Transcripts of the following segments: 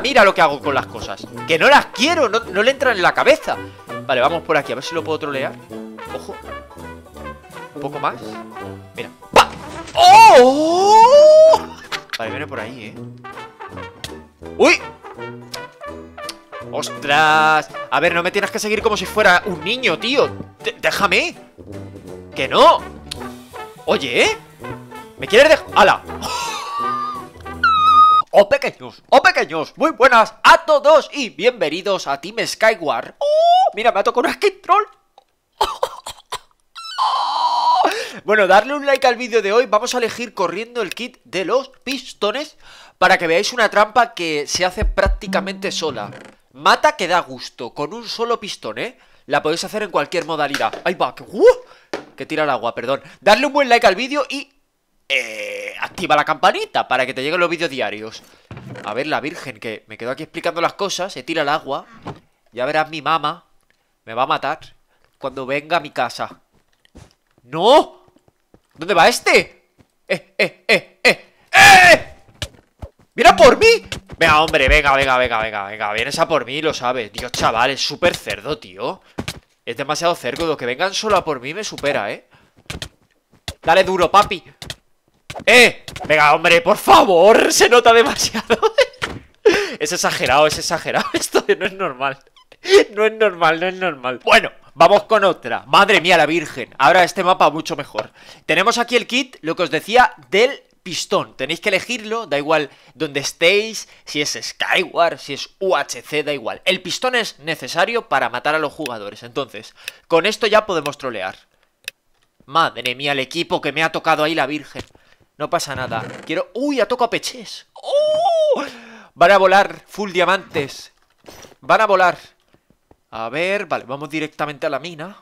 mira lo que hago con las cosas Que no las quiero, no, le entran en la cabeza Vale, vamos por aquí, a ver si lo puedo trolear Ojo Un poco más Mira ¡Oh! Vale, viene por ahí, eh ¡Uy! ¡Ostras! A ver, no me tienes que seguir como si fuera un niño, tío ¡Déjame! ¡Que no! Oye, ¿eh? ¿Me quieres dejar? ¡Hala! o pequeños, o pequeños, muy buenas a todos y bienvenidos a Team Skyward. ¡Oh! Mira, me ha tocado una skin troll. Bueno, darle un like al vídeo de hoy, vamos a elegir corriendo el kit de los pistones para que veáis una trampa que se hace prácticamente sola. Mata que da gusto, con un solo pistón, ¿eh? La podéis hacer en cualquier modalidad. Ay va! ¡Uh! Que tira el agua, perdón. Darle un buen like al vídeo y eh, activa la campanita para que te lleguen los vídeos diarios. A ver, la virgen, que me quedo aquí explicando las cosas, se tira el agua. Ya verás mi mamá. Me va a matar cuando venga a mi casa. ¡No! ¿Dónde va este? ¡Eh, eh, eh, eh! ¡Eh! ¡Mira por mí! Venga, hombre, venga, venga, venga, venga, venga. Vienes a por mí, lo sabes. Dios, chaval, es súper cerdo, tío. Es demasiado cerdo. Lo que vengan solo a por mí me supera, ¿eh? Dale duro, papi. ¡Eh! Venga, hombre, por favor Se nota demasiado Es exagerado, es exagerado Esto no es normal No es normal, no es normal Bueno, Vamos con otra. Madre mía, la virgen. Ahora este mapa mucho mejor. Tenemos aquí el kit, lo que os decía, del pistón. Tenéis que elegirlo, da igual donde estéis, si es Skyward, si es UHC, da igual. El pistón es necesario para matar a los jugadores. Entonces, con esto ya podemos trolear. Madre mía, el equipo que me ha tocado ahí la virgen. No pasa nada. Quiero... ¡Uy! A toco a peches ¡Oh! Van a volar full diamantes. Van a volar. A ver, vale, vamos directamente a la mina.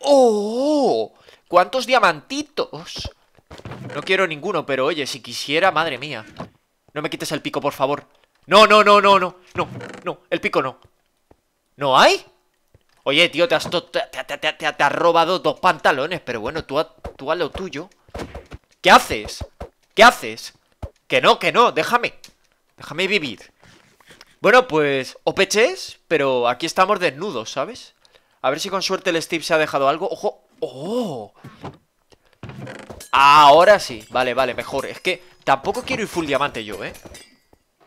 ¡Oh! ¿Cuántos diamantitos? No quiero ninguno, pero oye, si quisiera, madre mía. No me quites el pico, por favor. No, no, no, no, no. No, no, el pico no. ¿No hay? Oye, tío, te has, te, robado dos pantalones, pero bueno, tú, tú haz lo tuyo. ¿Qué haces? ¿Qué haces? Que no, que no, déjame Déjame vivir Bueno, pues, peches Pero aquí estamos desnudos, ¿sabes? A ver si con suerte el Steve se ha dejado algo ¡Ojo! ¡Oh! Ahora sí, vale, vale, mejor Es que tampoco quiero ir full diamante yo, ¿eh?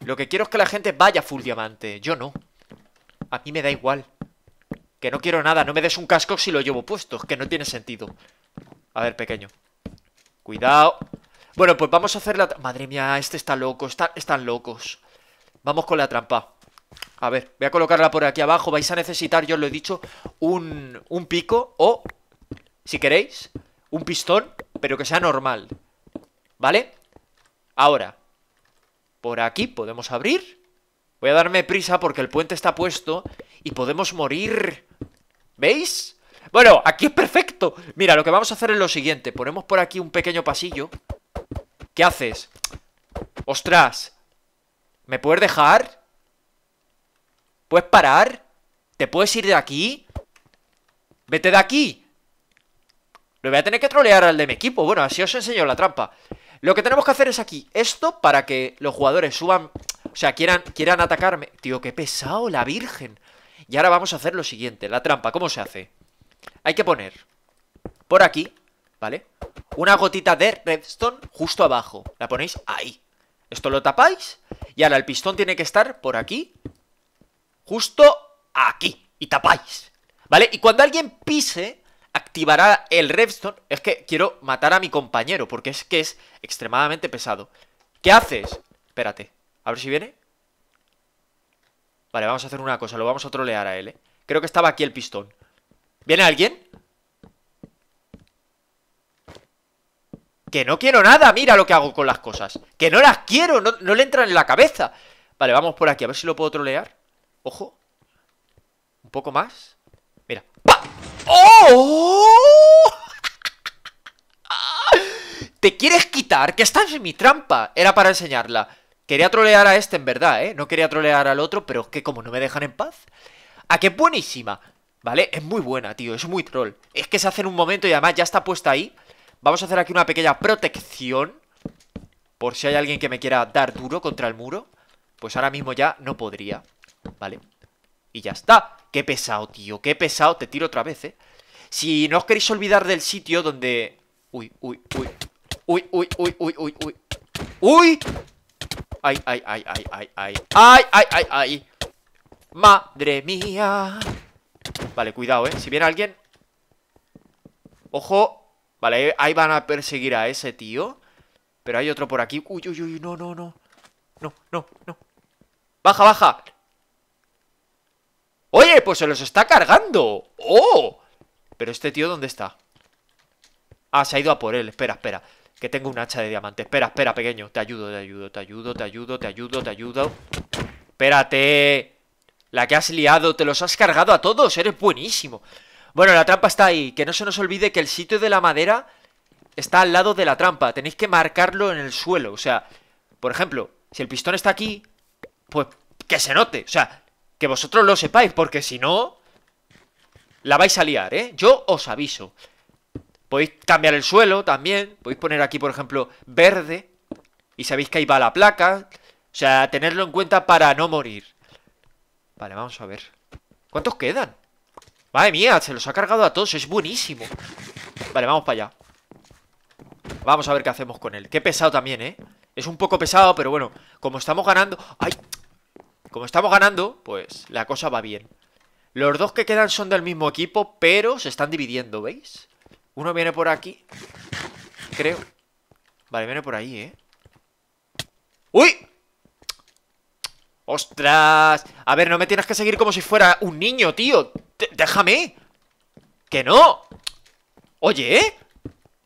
Lo que quiero es que la gente vaya full diamante Yo no A mí me da igual Que no quiero nada, no me des un casco si lo llevo puesto Es que no tiene sentido A ver, pequeño Cuidado. Bueno, pues vamos a hacer la... Madre mía, este está loco, está... están locos. Vamos con la trampa. A ver, voy a colocarla por aquí abajo. Vais a necesitar, yo os lo he dicho, un, un pico o, si queréis, un pistón, pero que sea normal. ¿Vale? Ahora, por aquí podemos abrir. Voy a darme prisa porque el puente está puesto y podemos morir. ¿Veis? Bueno, aquí es perfecto. Mira, lo que vamos a hacer es lo siguiente. Ponemos por aquí un pequeño pasillo. ¿Qué haces? Ostras. ¿Me puedes dejar? ¿Puedes parar? ¿Te puedes ir de aquí? ¡Vete de aquí! Lo voy a tener que trolear al de mi equipo. Bueno, así os enseño la trampa. Lo que tenemos que hacer es aquí esto para que los jugadores suban... O sea, quieran, quieran atacarme. Tío, qué pesado, la virgen. Y ahora vamos a hacer lo siguiente. La trampa, ¿cómo se hace? Hay que poner por aquí, ¿vale? Una gotita de redstone justo abajo. La ponéis ahí. Esto lo tapáis y ahora el pistón tiene que estar por aquí, justo aquí, y tapáis, ¿vale? Y cuando alguien pise, activará el redstone. Es que quiero matar a mi compañero, porque es que es extremadamente pesado. ¿Qué haces? Espérate, a ver si viene. Vale, vamos a hacer una cosa, lo vamos a trolear a él, ¿eh? Creo que estaba aquí el pistón. ¿Viene alguien? Que no quiero nada, mira lo que hago con las cosas Que no las quiero, no, le entran en la cabeza Vale, vamos por aquí, a ver si lo puedo trolear Ojo Un poco más Mira ¡Oh! ¿Te quieres quitar? Que estás en mi trampa Era para enseñarla Quería trolear a este en verdad, ¿eh? No quería trolear al otro Pero es que como no me dejan en paz ¿A qué buenísima? ¿Vale? Es muy buena, tío, es muy troll Es que se hace en un momento y además ya está puesta ahí Vamos a hacer aquí una pequeña protección Por si hay alguien que me quiera dar duro contra el muro Pues ahora mismo ya no podría ¿Vale? Y ya está Qué pesado, tío, qué pesado Te tiro otra vez, ¿eh? Si no os queréis olvidar del sitio donde... Uy, uy, uy Uy, uy, uy, uy, uy, uy ¡Uy! ¡Ay, ay, ay, ay, ay, ay! ¡Ay, ay, ay, ay! ¡Madre mía! Vale, cuidado, ¿eh? Si viene alguien... ¡Ojo! Vale, ahí van a perseguir a ese tío. Pero hay otro por aquí. Uy, uy, uy, no, no, no. No, no, no. ¡Baja, baja! ¡Oye, pues se los está cargando! ¡Oh! Pero este tío, ¿dónde está? Ah, se ha ido a por él. Espera, espera. Que tengo un hacha de diamante. Espera, espera, pequeño. Te ayudo, te ayudo, te ayudo, te ayudo, te ayudo, te ayudo. Espérate. La que has liado, te los has cargado a todos, eres buenísimo. Bueno, la trampa está ahí. Que no se nos olvide que el sitio de la madera está al lado de la trampa. Tenéis que marcarlo en el suelo. O sea, por ejemplo, si el pistón está aquí, pues que se note. O sea, que vosotros lo sepáis, porque si no, la vais a liar, ¿eh? Yo os aviso. Podéis cambiar el suelo también. Podéis poner aquí, por ejemplo, verde. Y sabéis que ahí va la placa. O sea, tenerlo en cuenta para no morir. Vale, vamos a ver. ¿Cuántos quedan? Madre mía, se los ha cargado a todos. Es buenísimo. Vale, vamos para allá. Vamos a ver qué hacemos con él. Qué pesado también, ¿eh? Es un poco pesado, pero bueno. Como estamos ganando... ¡Ay! Como estamos ganando, pues la cosa va bien. Los dos que quedan son del mismo equipo, pero se están dividiendo, ¿veis? Uno viene por aquí. Creo. Vale, viene por ahí, ¿eh? ¡Uy! ¡Ostras! A ver, no me tienes que seguir como si fuera un niño, tío. déjame. ¡Que no! Oye,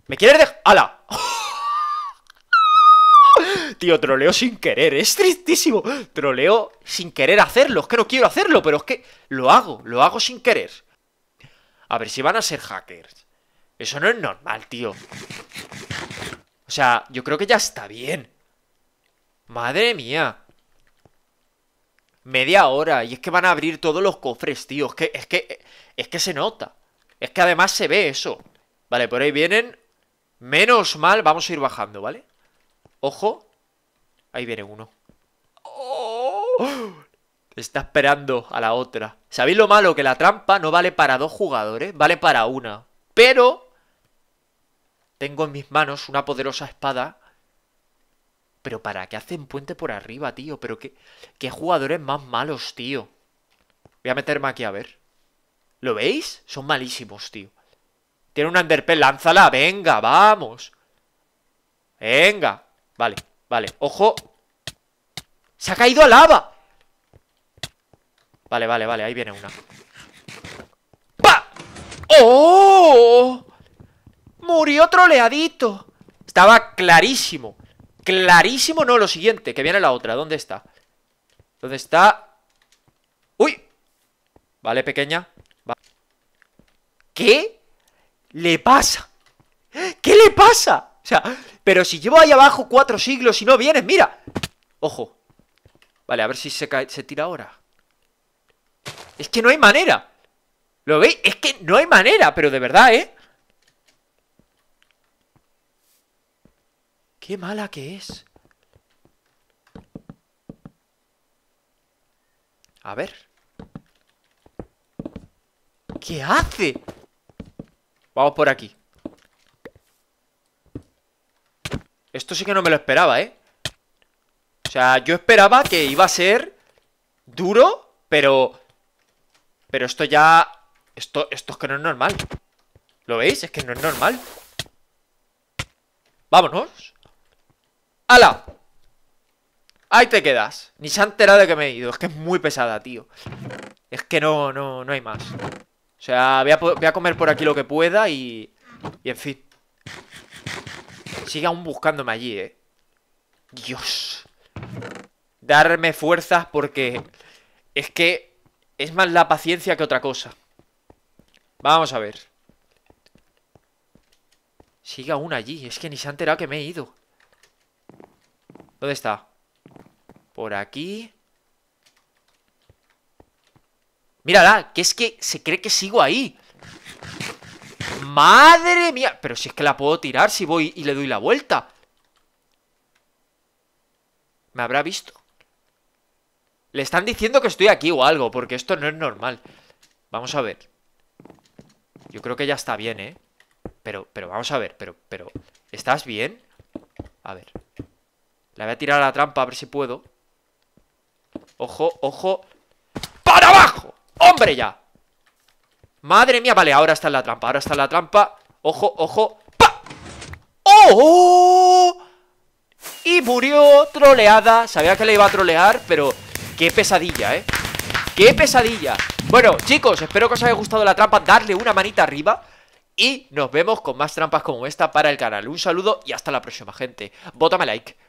¿Me quieres dejar? ¡Hala! tío, troleo sin querer. Es tristísimo. Troleo sin querer hacerlo. Es que no quiero hacerlo, pero es que lo hago. Lo hago sin querer. A ver si van a ser hackers. Eso no es normal, tío. O sea, yo creo que ya está bien. Madre mía media hora. Y es que van a abrir todos los cofres, tío. Es que, es que, es que se nota. Es que además se ve eso. Vale, por ahí vienen. Menos mal, vamos a ir bajando, ¿vale? Ojo. Ahí viene uno. ¡Oh! Está esperando a la otra. ¿Sabéis lo malo? Que la trampa no vale para dos jugadores, vale para una. Pero... Tengo en mis manos una poderosa espada pero ¿para qué hacen puente por arriba, tío? Pero qué, qué jugadores más malos, tío. Voy a meterme aquí a ver. ¿Lo veis? Son malísimos, tío. Tiene un underpell, lánzala. Venga, vamos. Venga. Vale, vale. Ojo. Se ha caído a lava. Vale, vale, vale. Ahí viene una. ¡Pa! ¡Oh! Murió troleadito. Estaba clarísimo. Clarísimo, no, lo siguiente, que viene la otra. ¿Dónde está? ¿Dónde está? ¡Uy! Vale, pequeña. ¿Qué le pasa? ¿Qué le pasa? O sea, pero si llevo ahí abajo cuatro siglos y no vienes, mira. Ojo. Vale, a ver si se, cae, se tira ahora. Es que no hay manera. ¿Lo veis? Es que no hay manera, pero de verdad, ¿eh? ¡Qué mala que es! A ver. ¿Qué hace? Vamos por aquí. Esto sí que no me lo esperaba, ¿eh? O sea, yo esperaba que iba a ser duro, pero... Pero esto ya... Esto, esto es que no es normal. ¿Lo veis? Es que no es normal. Vámonos. ¡Hala! Ahí te quedas. Ni se han enterado de que me he ido. Es que es muy pesada, tío. Es que no, no, no hay más. O sea, voy a, comer por aquí lo que pueda y... Y en fin. Sigue aún buscándome allí, eh. Dios. Darme fuerzas porque... Es que... Es más la paciencia que otra cosa. Vamos a ver. Sigue aún allí. Es que ni se han enterado que me he ido. ¿Dónde está? Por aquí. Mírala, que es que se cree que sigo ahí. ¡Madre mía! Pero si es que la puedo tirar si voy y le doy la vuelta. ¿Me habrá visto? Le están diciendo que estoy aquí o algo, porque esto no es normal. Vamos a ver. Yo creo que ya está bien, ¿eh? Pero, pero, vamos a ver, pero, pero... ¿Estás bien? A ver. La voy a tirar a la trampa a ver si puedo. Ojo, ojo. ¡Para abajo! ¡Hombre ya! Madre mía, vale, ahora está en la trampa, ahora está en la trampa. Ojo, ojo. ¡Pa! ¡Oh! Y murió troleada. Sabía que le iba a trolear, pero qué pesadilla, ¿eh? ¡Qué pesadilla! Bueno, chicos, espero que os haya gustado la trampa. Darle una manita arriba. Y nos vemos con más trampas como esta para el canal. Un saludo y hasta la próxima, gente. Bótame like.